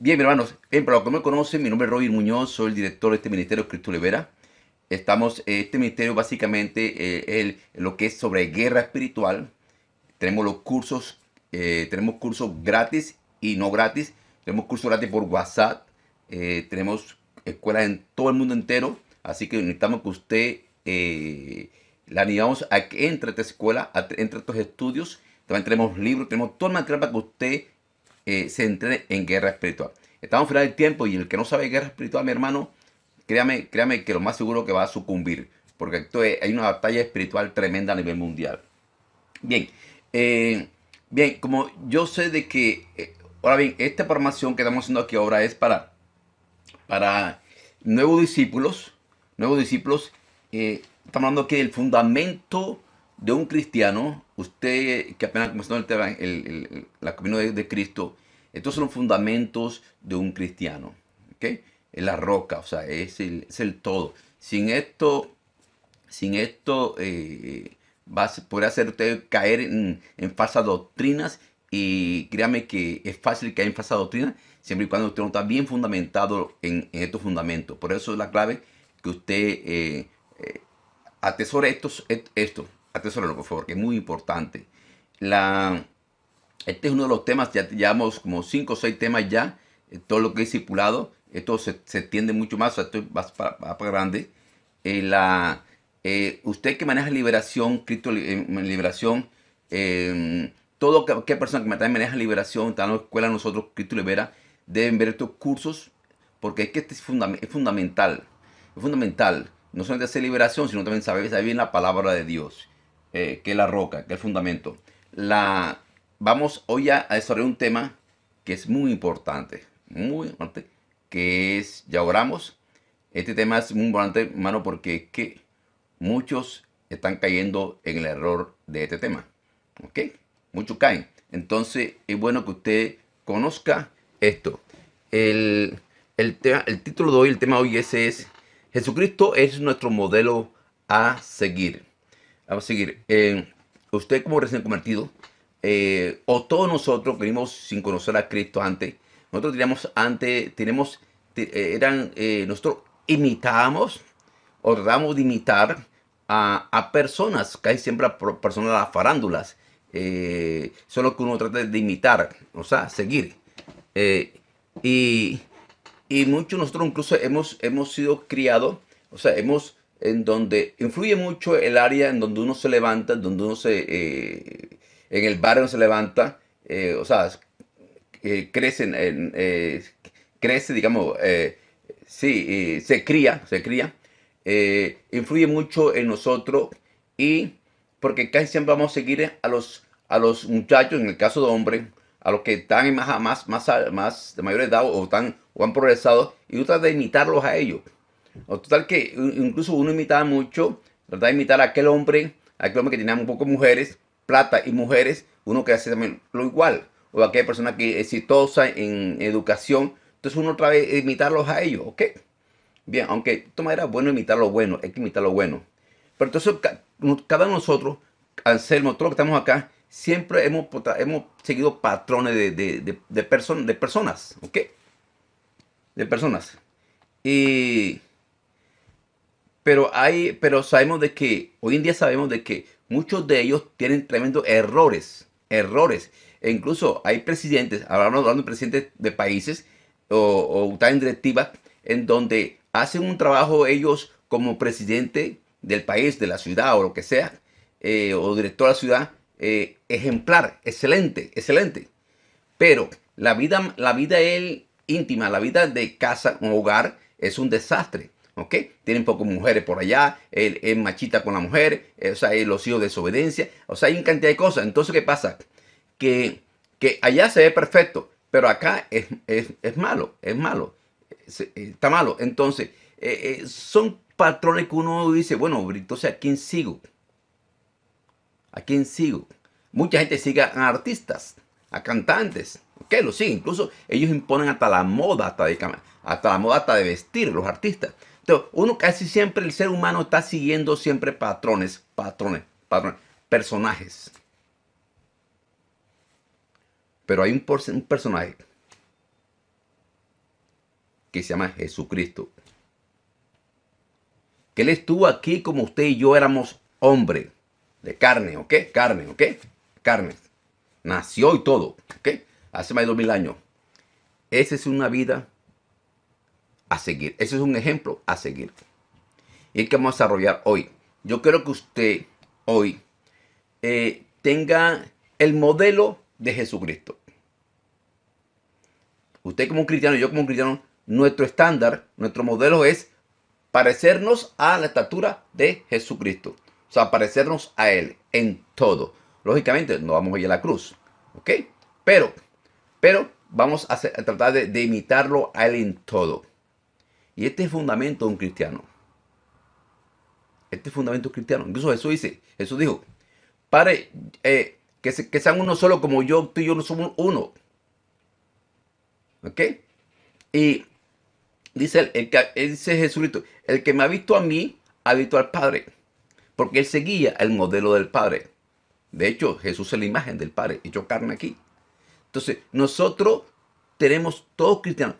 Bien, hermanos, En para los que me conocen, mi nombre es Robin Muñoz, soy el director de este ministerio, Cristo Libera. Estamos, eh, este ministerio básicamente eh, lo que es sobre guerra espiritual. Tenemos los cursos, eh, tenemos cursos gratis y no gratis. Tenemos cursos gratis por WhatsApp. Eh, tenemos escuelas en todo el mundo entero. Así que necesitamos que usted la animamos a que entre a esta escuela, entre a estos estudios. También tenemos libros, tenemos todo el material para que usted eh, se entre en guerra espiritual. Estamos fuera del tiempo y el que no sabe guerra espiritual, mi hermano, créame, créame que lo más seguro que va a sucumbir, porque esto hay una batalla espiritual tremenda a nivel mundial. Bien, eh, bien, como yo sé de que, eh, ahora bien, esta formación que estamos haciendo aquí ahora es para, para nuevos discípulos, nuevos discípulos, estamos hablando aquí del fundamento de un cristiano usted eh, que apenas comenzó el, tema, la camino de, Cristo, estos son los fundamentos de un cristiano. ¿okay? Es la roca, o sea, es el, todo. Sin esto, sin esto puede eh, hacer usted caer en, falsas doctrinas y créame que es fácil caer en falsas doctrinas siempre y cuando usted no está bien fundamentado en, estos fundamentos. Por eso es la clave que usted eh, atesore estos, solo por favor, que es muy importante. La, este es uno de los temas, ya llevamos como 5 o 6 temas ya, eh, todo lo que he circulado, esto se, se extiende mucho más, esto va para, grande. Eh, la, eh, usted que maneja liberación, cripto liberación, em, todo que persona que maneja liberación, está en la escuela nosotros, Cristo libera, deben ver estos cursos porque es que este es, es fundamental, es fundamental, no solamente hacer liberación, sino también saber, saber bien la palabra de Dios. Eh, que es la roca, que es el fundamento. La, vamos hoy a, a, desarrollar un tema que es muy importante, muy importante, que es, ya oramos, este tema es muy importante, hermano, porque es que muchos están cayendo en el error de este tema, ¿ok? Muchos caen. Entonces es bueno que usted conozca esto. El, tema, el título de hoy, el tema hoy ese es Jesucristo es nuestro modelo a seguir. Vamos a seguir. Eh, usted como recién convertido, eh, o todos nosotros venimos sin conocer a Cristo antes, nosotros teníamos antes, tenemos, eh, eran, nosotros imitábamos o tratábamos de imitar a, a personas, casi siempre a personas de farándulas. solo que uno trata de imitar, o sea, seguir. y, y muchos nosotros incluso hemos, hemos sido criados, o sea, hemos en donde influye mucho el área en donde uno se levanta, en donde uno se, eh, en el barrio se levanta, eh, o sea, eh, crece, digamos, sí, se cría, se cría, influye mucho en nosotros y porque casi siempre vamos a seguir a los, a los muchachos, en el caso de hombres, a los que están más, más, más, más de mayor edad o, están, han progresado y tratar de imitarlos a ellos. O total que incluso uno imitaba mucho, trataba de imitar a aquel hombre, a aquel hombre que tenía un poco mujeres, plata y mujeres, uno que hace también lo igual. O aquella persona que es exitosa en educación. Entonces uno otra vez imitarlos a ellos, ¿ok? Bien, aunque de era bueno imitar lo bueno, hay que imitar lo bueno. Pero entonces cada uno de nosotros, Anselmo, ser nosotros que estamos acá, siempre hemos, hemos seguido patrones de, de, de, de personas, ¿ok? De personas. Y pero, hay, pero sabemos de que, hoy en día sabemos de que muchos de ellos tienen tremendos errores, errores. E incluso hay presidentes, hablamos hablando de presidentes de países o, o en directiva en donde hacen un trabajo ellos como presidente del país, de la ciudad o lo que sea, eh, o director de la ciudad, eh, ejemplar, excelente, excelente. Pero la vida, la vida él íntima, la vida de casa, un hogar, es un desastre. ¿ok? Tienen pocas mujeres por allá, él es machita con la mujer, eh, o sea, él, los hijos de desobediencia, o sea, hay una cantidad de cosas. Entonces, ¿qué pasa? Que, que allá se ve perfecto, pero acá es, malo, es malo, eh, está malo. Entonces, eh, son patrones que uno dice, bueno, entonces, ¿a quién sigo? ¿A quién sigo? Mucha gente sigue a artistas, a cantantes, ¿ok? Lo sigue. incluso ellos imponen hasta la moda, hasta de, hasta la moda hasta de vestir, los artistas uno casi siempre, el ser humano está siguiendo siempre patrones, patrones, patrones, personajes. Pero hay un, personaje que se llama Jesucristo. Que Él estuvo aquí como usted y yo éramos hombre de carne, ¿ok? Carne, ¿ok? Carne. Nació y todo, ¿ok? Hace más de dos mil años. Esa es una vida a seguir. Ese es un ejemplo a seguir. Y el que vamos a desarrollar hoy. Yo quiero que usted hoy eh, tenga el modelo de Jesucristo. Usted como cristiano, yo como cristiano, nuestro estándar, nuestro modelo es parecernos a la estatura de Jesucristo. O sea, parecernos a Él en todo. Lógicamente, no vamos a ir a la cruz. ¿Ok? Pero, pero vamos a, tratar de imitarlo a Él en todo. Y este es el fundamento de un cristiano. Este es el fundamento cristiano. Incluso Jesús dice, Jesús dijo, Padre, eh, que, sean uno solo como yo, tú y yo no somos uno. ¿Ok? Y dice, el, que, dice Jesucristo, el que me ha visto a mí, ha visto al Padre. Porque él seguía el modelo del Padre. De hecho, Jesús es la imagen del Padre, hecho carne aquí. Entonces, nosotros tenemos, todos cristianos,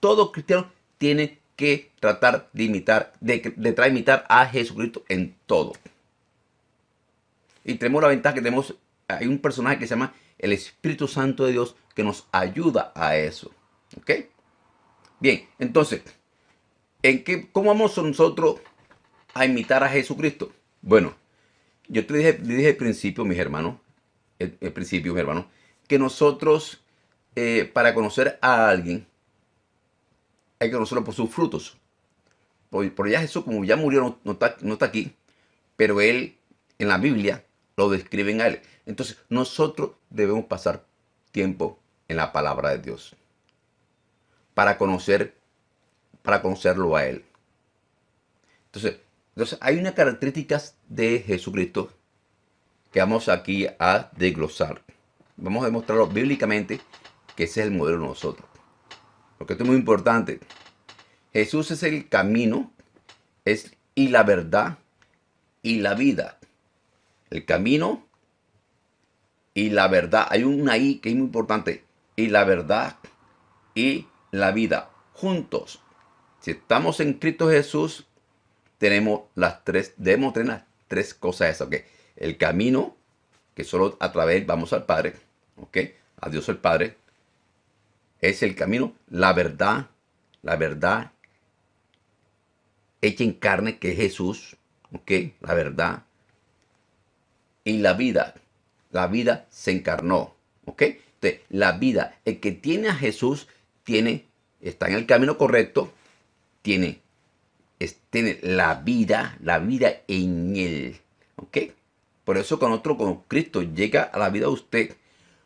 todos cristianos tienen que tratar de imitar, de, de imitar a Jesucristo en todo. Y tenemos la ventaja que tenemos, hay un personaje que se llama el Espíritu Santo de Dios que nos ayuda a eso. ¿Ok? Bien, entonces, ¿en qué, ¿cómo vamos nosotros a imitar a Jesucristo? Bueno, yo te dije, al principio, mis hermanos, el, principio, hermanos, que nosotros, eh, para conocer a alguien, hay que conocerlo por sus frutos. Por, por ya Jesús, como ya murió, no, está, no está aquí, pero él en la Biblia lo describen a él. Entonces, nosotros debemos pasar tiempo en la palabra de Dios para conocer para conocerlo a él. Entonces, entonces hay unas características de Jesucristo que vamos aquí a desglosar. Vamos a demostrarlo bíblicamente que ese es el modelo de nosotros porque esto es muy importante. Jesús es el camino, es y la verdad y la vida. El camino y la verdad. Hay una I que es muy importante. Y la verdad y la vida. Juntos. Si estamos en Cristo Jesús, tenemos las tres, debemos tener las tres cosas esas. El camino, que solo a través vamos al Padre. ¿ok? A Dios el Padre es el camino, la verdad, la verdad hecha en carne, que es Jesús, ¿ok? La verdad. Y la vida, la vida se encarnó, ¿ok? Entonces, la vida, el que tiene a Jesús, tiene, está en el camino correcto, tiene, tiene la vida, la vida en él, ¿ok? Por eso con otro, con Cristo llega a la vida de usted,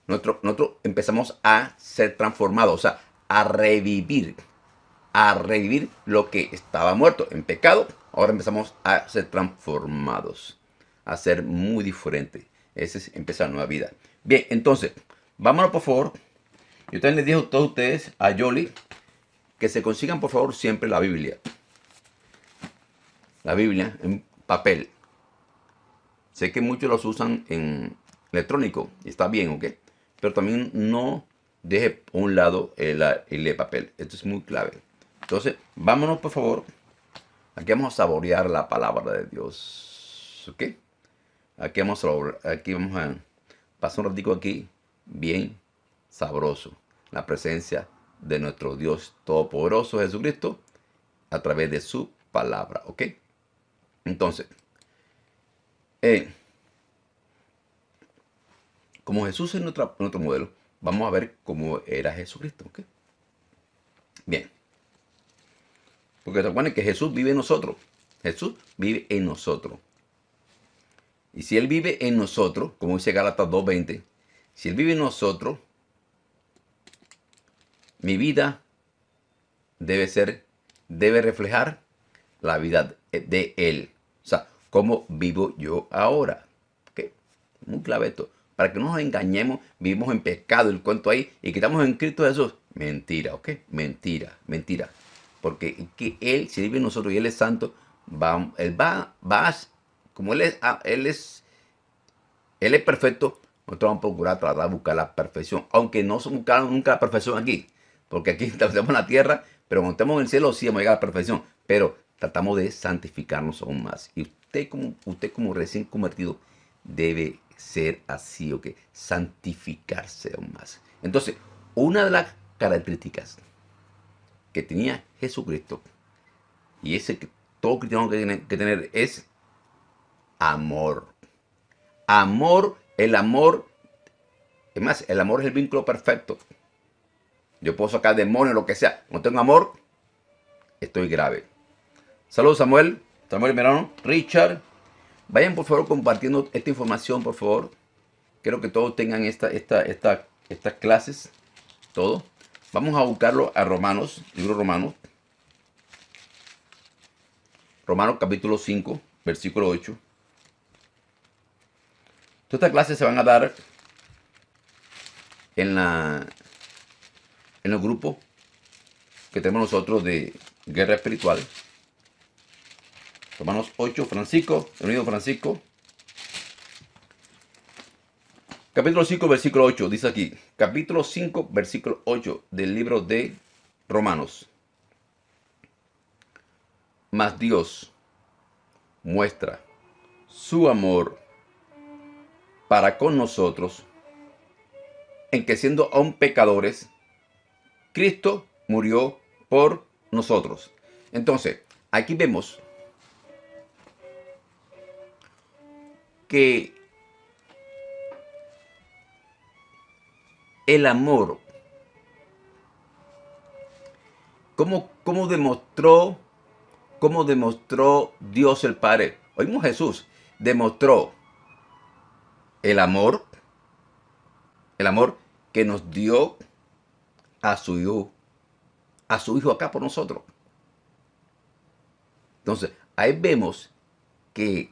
nosotros, empezamos a ser transformados, o sea, a revivir, a revivir lo que estaba muerto en pecado. Ahora empezamos a ser transformados, a ser muy diferentes. Ese es empezar nueva vida. Bien, entonces, vámonos por favor. Yo también les digo a todos ustedes, a Yoli, que se consigan por favor siempre la Biblia. La Biblia en papel. Sé que muchos los usan en electrónico. Está bien, ¿ok? pero también no deje a un lado el, papel. Esto es muy clave. Entonces, vámonos por favor. Aquí vamos a saborear la palabra de Dios. ¿Ok? Aquí vamos a, aquí vamos a pasar un ratico aquí bien sabroso. La presencia de nuestro Dios Todopoderoso Jesucristo a través de su palabra. ¿Ok? Entonces, eh, como Jesús es nuestro, modelo, vamos a ver cómo era Jesucristo. ¿okay? Bien. Porque se que Jesús vive en nosotros. Jesús vive en nosotros. Y si Él vive en nosotros, como dice Galatas 2.20, si Él vive en nosotros, mi vida debe ser, debe reflejar la vida de Él. O sea, cómo vivo yo ahora. Muy clave esto para que no nos engañemos, vivimos en pecado, el cuento ahí, y quitamos en Cristo Jesús. Mentira, ¿ok? Mentira, mentira. Porque que Él si vive en nosotros y Él es santo, va, Él va, va como Él es, ah, Él es, Él es perfecto, nosotros vamos a procurar tratar de buscar la perfección, aunque no buscamos nunca la perfección aquí, porque aquí estamos en la tierra, pero montemos en el cielo sí vamos a llegar a la perfección, pero tratamos de santificarnos aún más. Y usted como, usted como recién convertido debe ser así, o que santificarse aún más. Entonces, una de las características que tenía Jesucristo, y ese que todo cristiano tiene que tener es amor. Amor, el amor, es más, el amor es el vínculo perfecto. Yo puedo sacar demonios, lo que sea. No tengo amor, estoy grave. Saludos, Samuel. Samuel Mirano, Richard, Vayan por favor compartiendo esta información, por favor. Quiero que todos tengan esta, esta, estas clases. Todo. Vamos a buscarlo a Romanos, libro Romanos. Romanos capítulo 5, versículo 8. Todas estas clases se van a dar en, la, en el grupo que tenemos nosotros de guerra espiritual. Romanos 8, Francisco, el unido Francisco. Capítulo 5, versículo 8, dice aquí. Capítulo 5, versículo 8 del libro de Romanos. Mas Dios muestra su amor para con nosotros en que siendo aún pecadores, Cristo murió por nosotros. Entonces, aquí vemos que el amor, como cómo demostró, cómo demostró Dios el Padre? Oímos Jesús, demostró el amor, el amor que nos dio a su hijo, a su hijo acá por nosotros. Entonces, ahí vemos que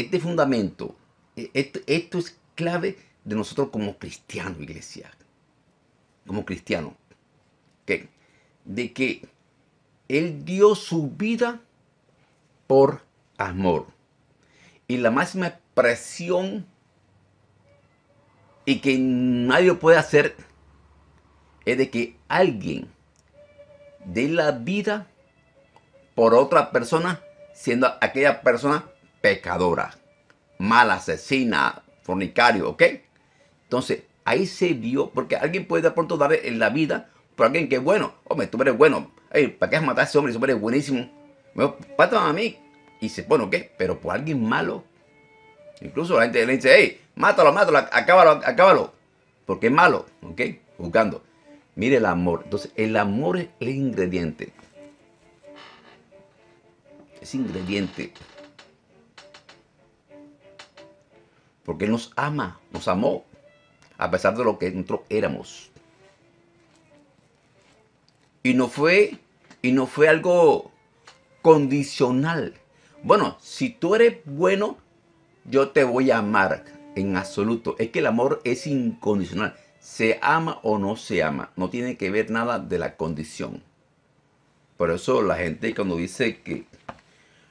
este fundamento, e, esto, es clave de nosotros como cristianos, iglesia. Como cristianos. que De que Él dio su vida por amor. Y la máxima presión y que nadie puede hacer es de que alguien dé la vida por otra persona, siendo aquella persona pecadora, mala, asesina, fornicario, ¿ok? Entonces, ahí se vio, porque alguien puede de pronto dar en la vida por alguien que es bueno. Hombre, tú eres bueno. ¿Para qué has matado a ese hombre? Ese hombre es buenísimo. Pata a mí. Y se pone, ¿ok? Pero por alguien malo. Incluso la gente le dice, hey, mátalo, mátalo, acábalo, acábalo. Porque es malo, ¿ok? Buscando. Mire el amor. Entonces, el amor es el ingrediente. Es ingrediente. Porque Él nos ama, nos amó, a pesar de lo que nosotros éramos. Y no fue, y no fue algo condicional. Bueno, si tú eres bueno, yo te voy a amar en absoluto. Es que el amor es incondicional. Se ama o no se ama. No tiene que ver nada de la condición. Por eso la gente cuando dice que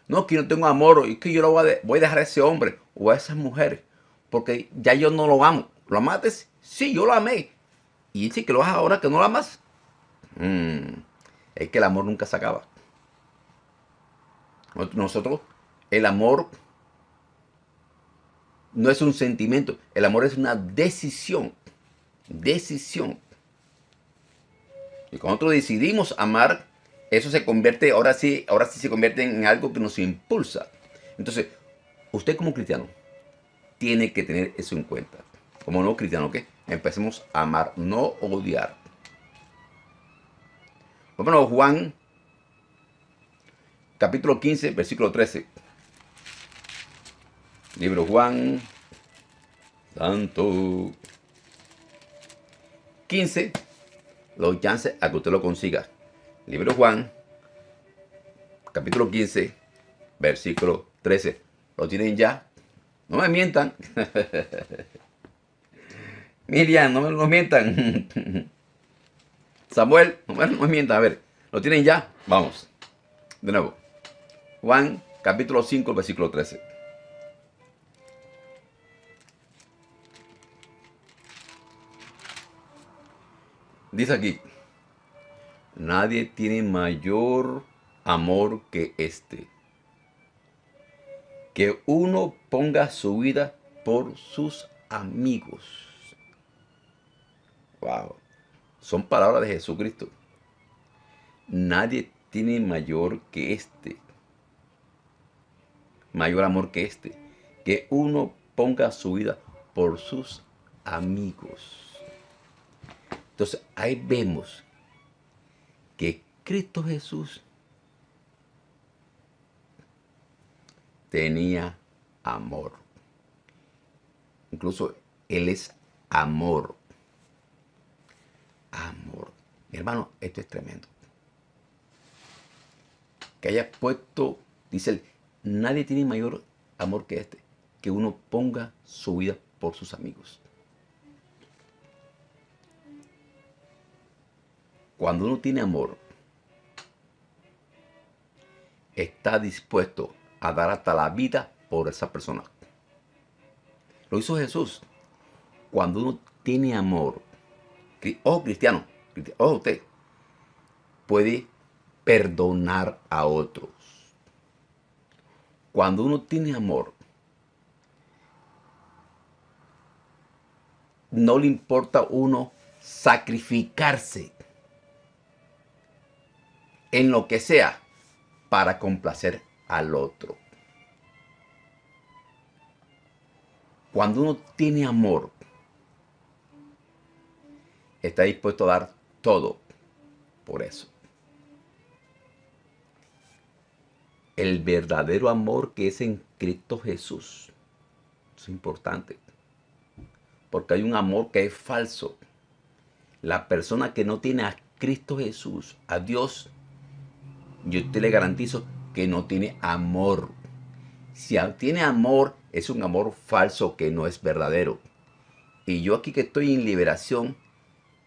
no, que no tengo amor, es que yo lo voy a, voy a dejar a ese hombre o a esa mujer porque ya yo no lo amo. ¿Lo amaste? Sí, yo lo amé. Y dice que lo hagas ahora que no lo amas. Mm, es que el amor nunca se acaba. Nosotros, el amor no es un sentimiento. El amor es una decisión. Decisión. Y cuando nosotros decidimos amar, eso se convierte, ahora sí, ahora sí se convierte en algo que nos impulsa. Entonces, usted como cristiano, tiene que tener eso en cuenta. Como no cristiano, ¿qué? Empecemos a amar, no odiar. Pues bueno, Juan, capítulo 15, versículo 13. Libro Juan, Santo. 15, los chances a que usted lo consiga. Libro Juan, capítulo 15, versículo 13. ¿Lo tienen ya? No me mientan. Miriam, no me lo mientan. Samuel, no me, mientan. A ver, ¿lo tienen ya? Vamos. De nuevo. Juan capítulo 5, versículo 13. Dice aquí, nadie tiene mayor amor que este, que uno ponga su vida por sus amigos. Wow. Son palabras de Jesucristo. Nadie tiene mayor que este. Mayor amor que este. Que uno ponga su vida por sus amigos. Entonces ahí vemos que Cristo Jesús tenía amor. Incluso Él es amor. Amor. Mi hermano, esto es tremendo. Que haya puesto, dice él, nadie tiene mayor amor que este, que uno ponga su vida por sus amigos. Cuando uno tiene amor, está dispuesto dar hasta la vida por esa persona. Lo hizo Jesús. Cuando uno tiene amor, oh cristiano, oh usted, puede perdonar a otros. Cuando uno tiene amor, no le importa uno sacrificarse en lo que sea para complacer al otro. Cuando uno tiene amor, está dispuesto a dar todo por eso. El verdadero amor que es en Cristo Jesús. Es importante. Porque hay un amor que es falso. La persona que no tiene a Cristo Jesús, a Dios, yo te le garantizo que no tiene amor. Si tiene amor, es un amor falso que no es verdadero. Y yo aquí que estoy en liberación,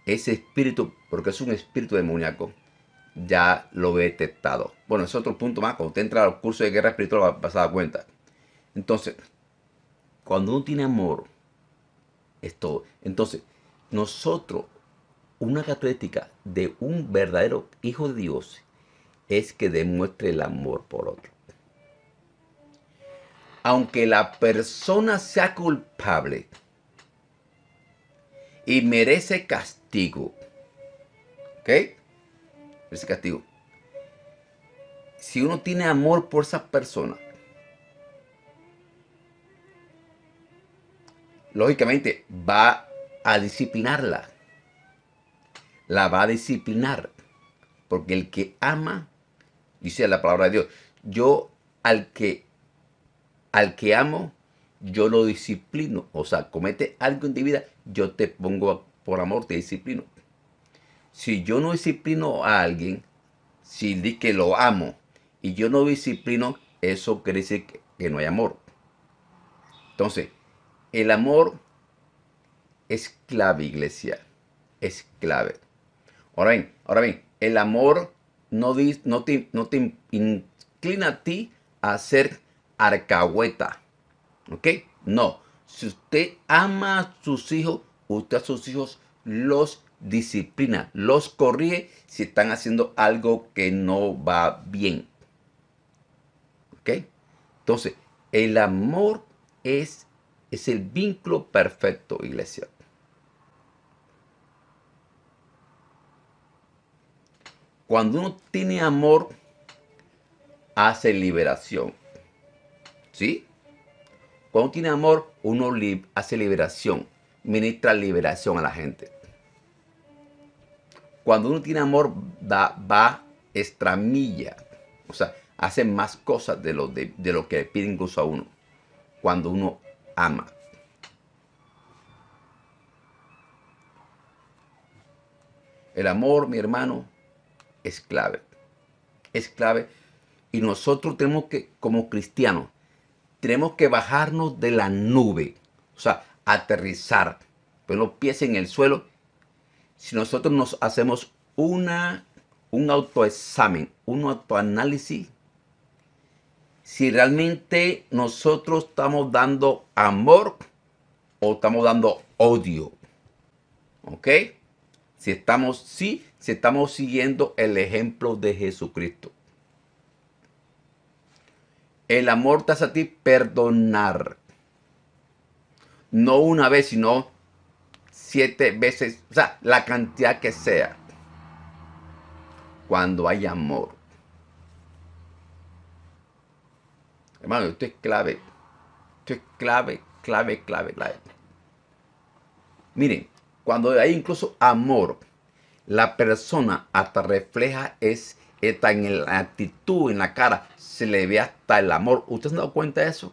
ese espíritu, porque es un espíritu demoníaco, ya lo he detectado. Bueno, es otro punto más. Cuando usted entra al curso de guerra espiritual, vas a dar cuenta. Entonces, cuando uno tiene amor, es todo. Entonces, nosotros, una característica de un verdadero hijo de Dios es que demuestre el amor por otro. Aunque la persona sea culpable y merece castigo, ¿ok? Merece castigo. Si uno tiene amor por esa persona, lógicamente va a disciplinarla. La va a disciplinar. Porque el que ama dice la palabra de Dios, yo al que, al que amo, yo lo disciplino. O sea, comete algo en tu vida, yo te pongo por amor, te disciplino. Si yo no disciplino a alguien, si di que lo amo y yo no disciplino, eso quiere decir que no hay amor. Entonces, el amor es clave, iglesia. Es clave. Ahora bien, ahora bien, el amor no, no, te, no te inclina a ti a ser arcahueta. ¿Ok? No. Si usted ama a sus hijos, usted a sus hijos los disciplina, los corrige si están haciendo algo que no va bien. ¿Ok? Entonces, el amor es, es el vínculo perfecto, iglesia. Cuando uno tiene amor, hace liberación. ¿Sí? Cuando uno tiene amor, uno hace liberación, ministra liberación a la gente. Cuando uno tiene amor, va, va extramilla. O sea, hace más cosas de lo, de, lo que le pide incluso a uno. Cuando uno ama. El amor, mi hermano, es clave. Es clave. Y nosotros tenemos que, como cristianos, tenemos que bajarnos de la nube. O sea, aterrizar. Poner los pies en el suelo. Si nosotros nos hacemos una, un autoexamen, un autoanálisis, si realmente nosotros estamos dando amor o estamos dando odio. ¿Ok? Si estamos, sí, si estamos siguiendo el ejemplo de Jesucristo. El amor te hace a ti perdonar. No una vez, sino siete veces, o sea, la cantidad que sea. Cuando hay amor. Hermano, esto es clave. Esto es clave, clave, clave, clave. Miren, cuando hay incluso amor, la persona hasta refleja es está en la actitud, en la cara, se le ve hasta el amor. ¿Ustedes han dado cuenta de eso?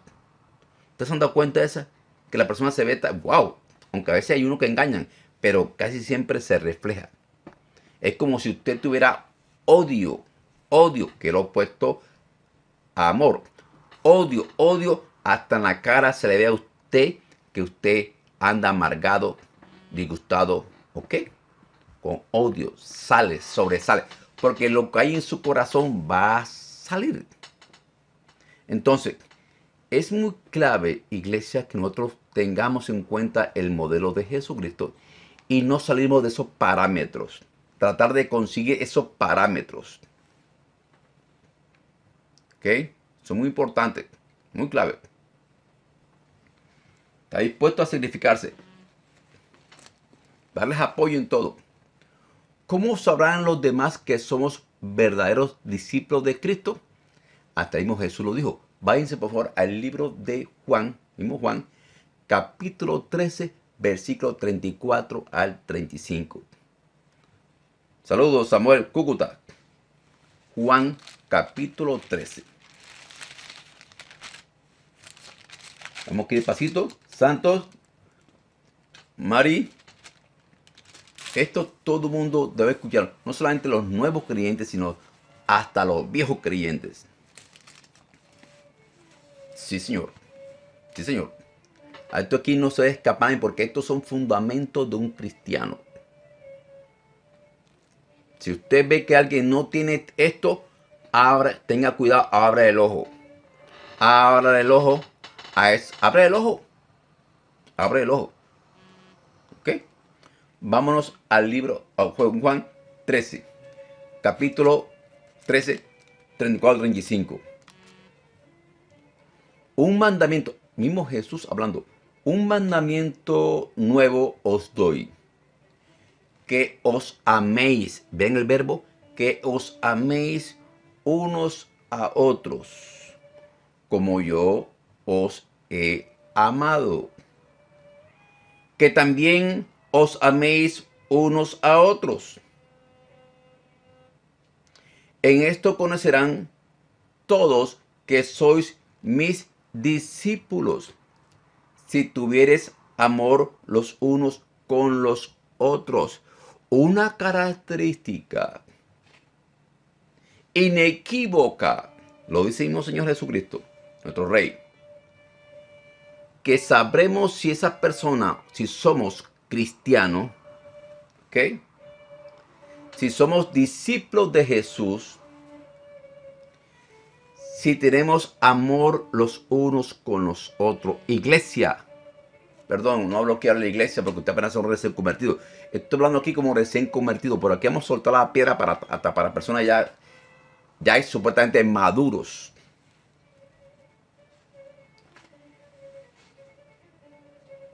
¿Ustedes han dado cuenta de eso? Que la persona se ve, wow, aunque a veces hay uno que engañan, pero casi siempre se refleja. Es como si usted tuviera odio, odio, que lo opuesto a amor. Odio, odio, hasta en la cara se le ve a usted que usted anda amargado, disgustado, ¿ok? Con odio, sale, sobresale, porque lo que hay en su corazón va a salir. Entonces, es muy clave, iglesia, que nosotros tengamos en cuenta el modelo de Jesucristo y no salimos de esos parámetros. Tratar de conseguir esos parámetros. ¿Ok? Son muy importantes, muy clave. Está dispuesto a significarse darles apoyo en todo. ¿Cómo sabrán los demás que somos verdaderos discípulos de Cristo? Hasta mismo Jesús lo dijo. Váyanse por favor al libro de Juan, mismo Juan, capítulo 13, versículo 34 al 35. Saludos Samuel Cúcuta. Juan capítulo 13. Vamos aquí despacito. Santos, Mari, esto todo mundo debe escuchar, no solamente los nuevos creyentes, sino hasta los viejos creyentes. Sí, señor. Sí, señor. Esto aquí no se escapan porque estos son fundamentos de un cristiano. Si usted ve que alguien no tiene esto, tenga cuidado, abre el ojo. Abra el ojo. A abre el ojo. Abre el ojo. Ah, Vámonos al libro, a Juan 13, capítulo 13, 34, 35. Un mandamiento, mismo Jesús hablando, un mandamiento nuevo os doy, que os améis, ven el verbo, que os améis unos a otros, como yo os he amado. Que también os améis unos a otros. En esto conocerán todos que sois mis discípulos, si tuvieres amor los unos con los otros. Una característica inequívoca, lo dice Señor Jesucristo, nuestro Rey, que sabremos si esa persona, si somos cristiano, ¿ok? Si somos discípulos de Jesús, si tenemos amor los unos con los otros, iglesia, perdón, no hablo que la iglesia porque usted apenas un recién convertido Estoy hablando aquí como recién convertido, pero aquí hemos soltado la piedra para, para personas ya, ya supuestamente maduros.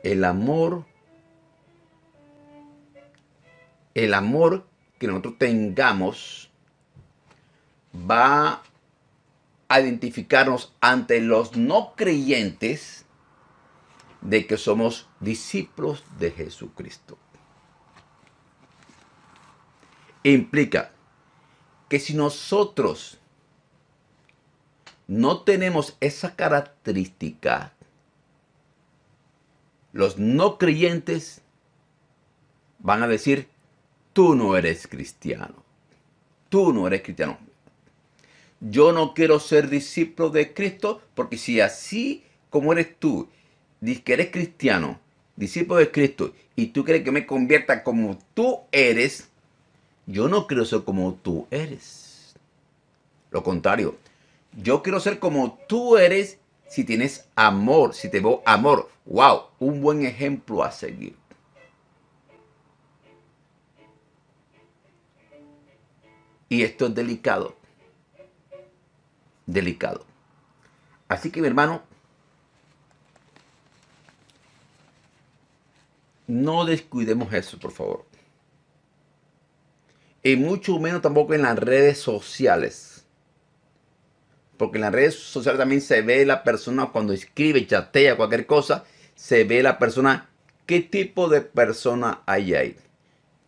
El amor el amor que nosotros tengamos va a identificarnos ante los no creyentes de que somos discípulos de Jesucristo. Implica que si nosotros no tenemos esa característica, los no creyentes van a decir, tú no eres cristiano. Tú no eres cristiano. Yo no quiero ser discípulo de Cristo porque si así como eres tú, dices que eres cristiano, discípulo de Cristo, y tú quieres que me convierta como tú eres, yo no quiero ser como tú eres. Lo contrario, yo quiero ser como tú eres si tienes amor, si te veo amor. ¡Wow! Un buen ejemplo a seguir. Y esto es delicado. Delicado. Así que mi hermano, no descuidemos eso, por favor. Y mucho menos tampoco en las redes sociales. Porque en las redes sociales también se ve la persona cuando escribe, chatea, cualquier cosa, se ve la persona, qué tipo de persona hay ahí.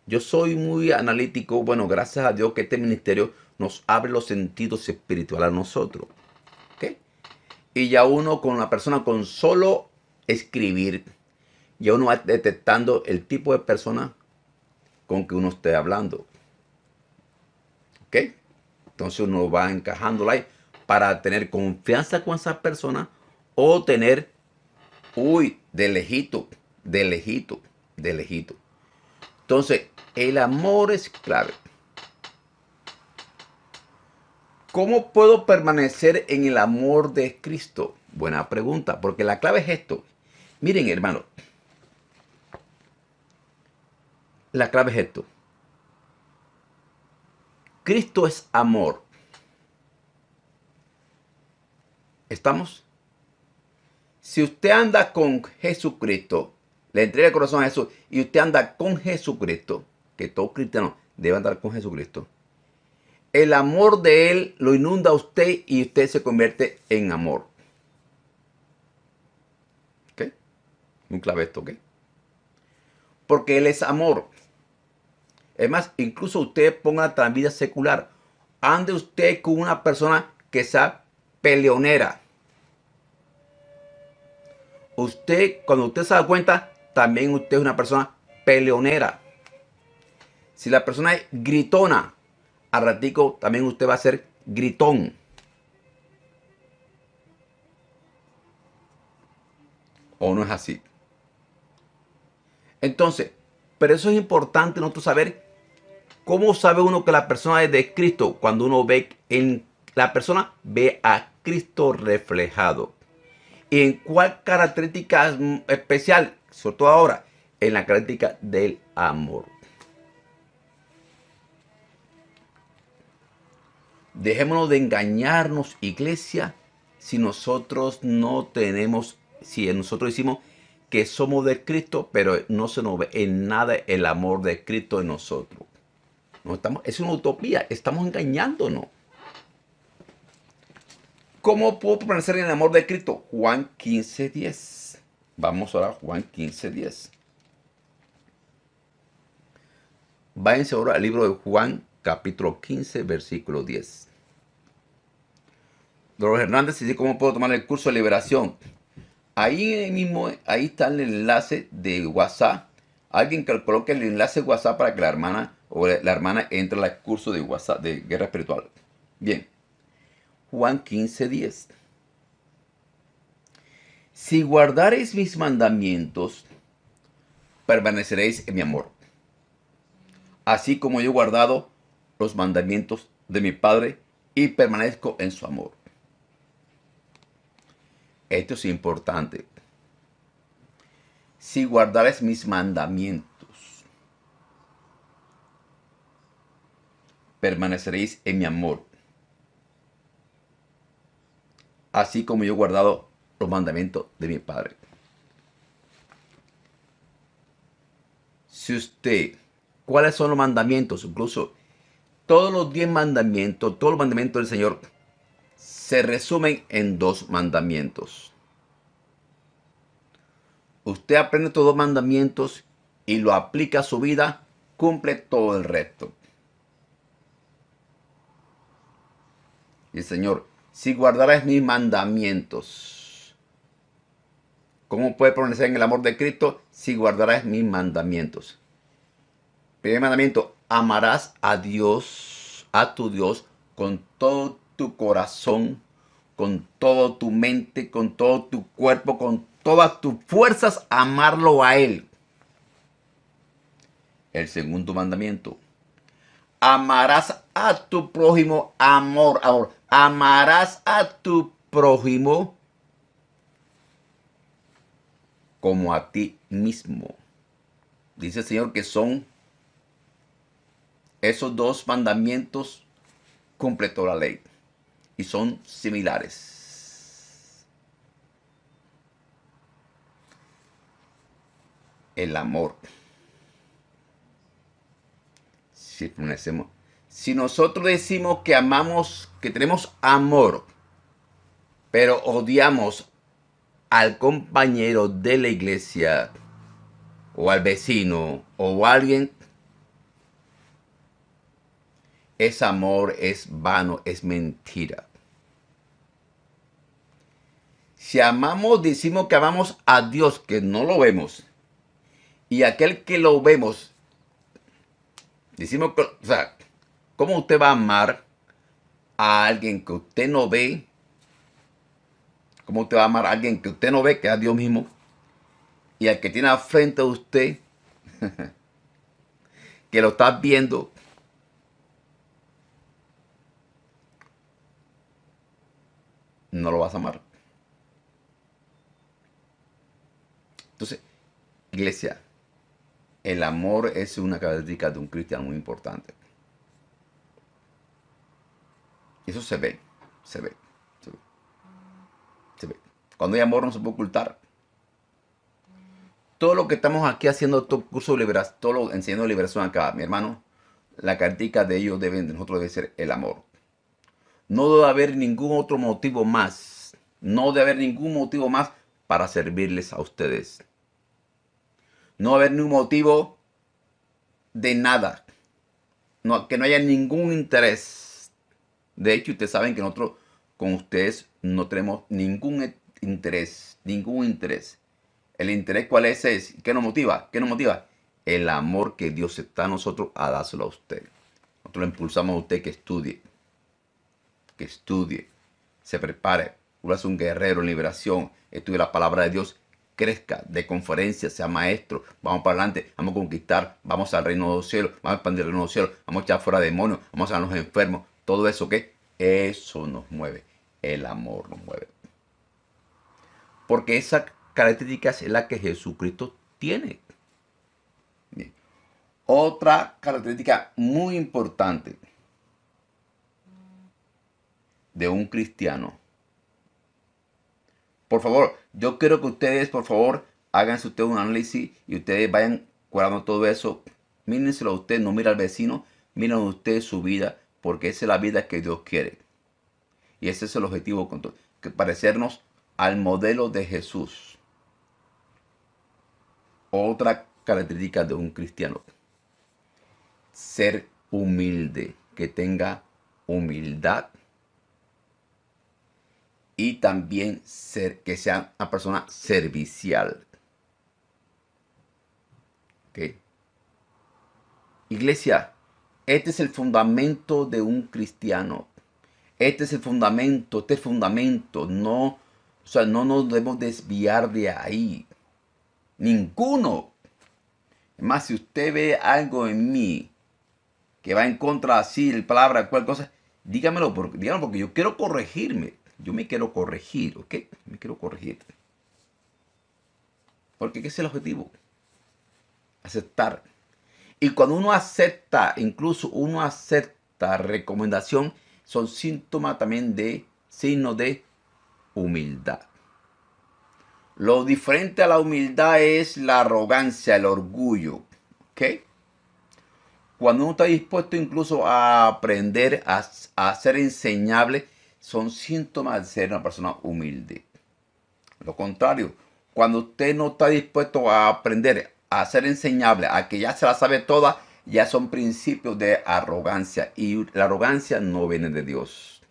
Yo soy muy analítico, bueno, gracias a Dios que este ministerio nos abre los sentidos espirituales a nosotros. ¿Ok? Y ya uno con la persona, con solo escribir, ya uno va detectando el tipo de persona con que uno esté hablando. ¿Ok? Entonces uno va encajando ahí para tener confianza con esa persona o tener, uy, de lejito, de lejito, de lejito. Entonces, el amor es clave. ¿Cómo puedo permanecer en el amor de Cristo? Buena pregunta, porque la clave es esto. Miren, hermano. La clave es esto. Cristo es amor. ¿Estamos? Si usted anda con Jesucristo, le entrega el corazón a Jesús y usted anda con Jesucristo, que todo cristiano debe andar con Jesucristo. El amor de Él lo inunda a usted y usted se convierte en amor. ¿Ok? Un clave esto, ¿ok? Porque Él es amor. Es más, incluso usted ponga la vida secular. Ande usted con una persona que sea peleonera. Usted, cuando usted se da cuenta, también usted es una persona peleonera. Si la persona es gritona, al ratico también usted va a ser gritón. ¿O no es así? Entonces, pero eso es importante nosotros saber cómo sabe uno que la persona es de Cristo cuando uno ve en la persona ve a Cristo reflejado. ¿Y en cuál característica especial? Sobre todo ahora, en la característica del amor. Dejémonos de engañarnos, iglesia, si nosotros no tenemos, si nosotros decimos que somos de Cristo, pero no se nos ve en nada el amor de Cristo en nosotros. No estamos, es una utopía, estamos engañándonos. ¿Cómo puedo permanecer en el amor de Cristo? Juan 15, 10. Vamos ahora a Juan 15, 10. Váyanse ahora al libro de Juan capítulo 15, versículo 10. Dolores Hernández dice, ¿cómo puedo tomar el curso de liberación? Ahí mismo, ahí está el enlace de WhatsApp. Alguien que coloque el enlace de WhatsApp para que la hermana o la hermana entre al curso de WhatsApp de guerra espiritual. Bien. Juan 15, 10. Si guardaréis mis mandamientos, permaneceréis en mi amor. Así como yo he guardado los mandamientos de mi Padre y permanezco en su amor. Esto es importante. Si guardares mis mandamientos, permaneceréis en mi amor. Así como yo he guardado los mandamientos de mi Padre. Si usted, ¿cuáles son los mandamientos? Incluso todos los diez mandamientos, todos los mandamientos del Señor se resumen en dos mandamientos. Usted aprende estos dos mandamientos y lo aplica a su vida, cumple todo el resto. Y el Señor, si guardarás mis mandamientos, ¿cómo puede permanecer en el amor de Cristo si guardarás mis mandamientos? Primer mandamiento, amarás a Dios, a tu Dios, con todo tu corazón, con todo tu mente, con todo tu cuerpo, con todas tus fuerzas, amarlo a Él. El segundo mandamiento. Amarás a tu prójimo, amor, amor. Amarás a tu prójimo como a ti mismo. Dice el Señor que son esos dos mandamientos completó la ley y son similares. El amor. Si, si nosotros decimos que amamos, que tenemos amor, pero odiamos al compañero de la iglesia o al vecino o a alguien, es amor, es vano, es mentira. Si amamos, decimos que amamos a Dios, que no lo vemos. Y aquel que lo vemos, decimos que, o sea, ¿cómo usted va a amar a alguien que usted no ve? ¿Cómo usted va a amar a alguien que usted no ve, que es a Dios mismo? Y al que tiene al frente de usted, que lo está viendo, no lo vas a amar. Entonces, iglesia, el amor es una característica de un cristiano muy importante. Eso se ve, se ve, se ve. Cuando hay amor no se puede ocultar. Todo lo que estamos aquí haciendo, todo curso de liberación, todo lo enseñando liberación acá, mi hermano, la característica de ellos deben, de nosotros debe ser el amor. No debe haber ningún otro motivo más. No debe haber ningún motivo más para servirles a ustedes. No debe haber ningún motivo de nada. que no haya ningún interés. De hecho, ustedes saben que nosotros con ustedes no tenemos ningún e-, interés. Ningún interés. El interés cuál es, es ¿qué nos motiva? ¿Qué nos motiva? El amor que Dios está a nosotros a dárselo a usted. Nosotros le impulsamos a usted que estudie que estudie, se prepare, vuelva un guerrero en liberación, estudie la palabra de Dios, crezca de conferencia, sea maestro, vamos para adelante, vamos a conquistar, vamos al reino de los cielos, vamos a expandir el reino de los cielos, vamos a echar fuera demonios, vamos a los enfermos, todo eso que eso nos mueve, el amor nos mueve. Porque esa característica es la que Jesucristo tiene. Otra característica muy importante de un cristiano. Por favor, yo quiero que ustedes, por favor, hagan ustedes un análisis y ustedes vayan cuadrando todo eso. Mírenselo a usted, no miren al vecino, miren ustedes su vida, porque esa es la vida que Dios quiere. Y ese es el objetivo, que parecernos al modelo de Jesús. Otra característica de un cristiano. Ser humilde, que tenga humildad y también ser, que sea una persona servicial. Iglesia, este es el fundamento de un cristiano. Este es el fundamento, este es el fundamento. No, o sea, no nos debemos desviar de ahí. Ninguno. Más si usted ve algo en mí que va en contra así, la palabra, cualquier cosa, dígamelo porque, dígamelo porque yo quiero corregirme. Yo me quiero corregir, ¿ok? Me quiero corregir. Porque ¿qué es el objetivo. Aceptar. Y cuando uno acepta, incluso uno acepta recomendación, son síntomas también de, signos de humildad. Lo diferente a la humildad es la arrogancia, el orgullo. ¿Ok? Cuando uno está dispuesto incluso a aprender, a, a ser enseñable, son síntomas de ser una persona humilde. Lo contrario, cuando usted no está dispuesto a aprender, a ser enseñable, a que ya se la sabe toda, ya son principios de arrogancia. Y la arrogancia no viene de Dios.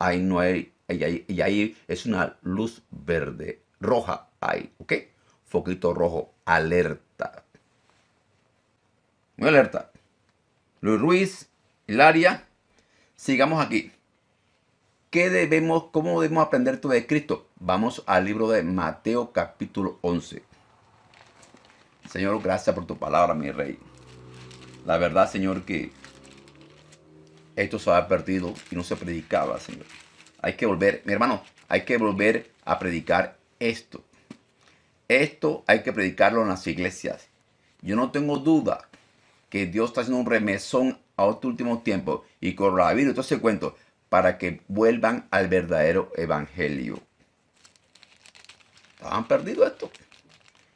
Ahí no hay, y ahí, ahí es una luz verde, roja ahí, ¿ok? Foquito rojo, alerta. Muy alerta. Luis Ruiz, Hilaria, sigamos aquí. ¿Qué debemos, cómo debemos aprender todo de Cristo? Vamos al libro de Mateo capítulo 11. Señor, gracias por tu palabra, mi rey. La verdad, Señor, que esto se ha perdido y no se predicaba, Señor. Hay que volver, mi hermano, hay que volver a predicar esto. Esto hay que predicarlo en las iglesias. Yo no tengo duda que Dios está haciendo un remesón a otros este últimos tiempos y con la vida, entonces cuento para que vuelvan al verdadero evangelio. Han perdido esto.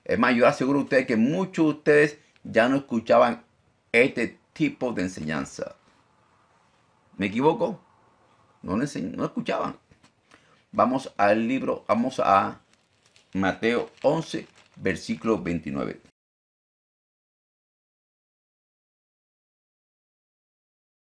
Es más, yo aseguro a ustedes que muchos de ustedes ya no escuchaban este tipo de enseñanza. ¿Me equivoco? No, no escuchaban. Vamos al libro, vamos a Mateo 11, versículo 29.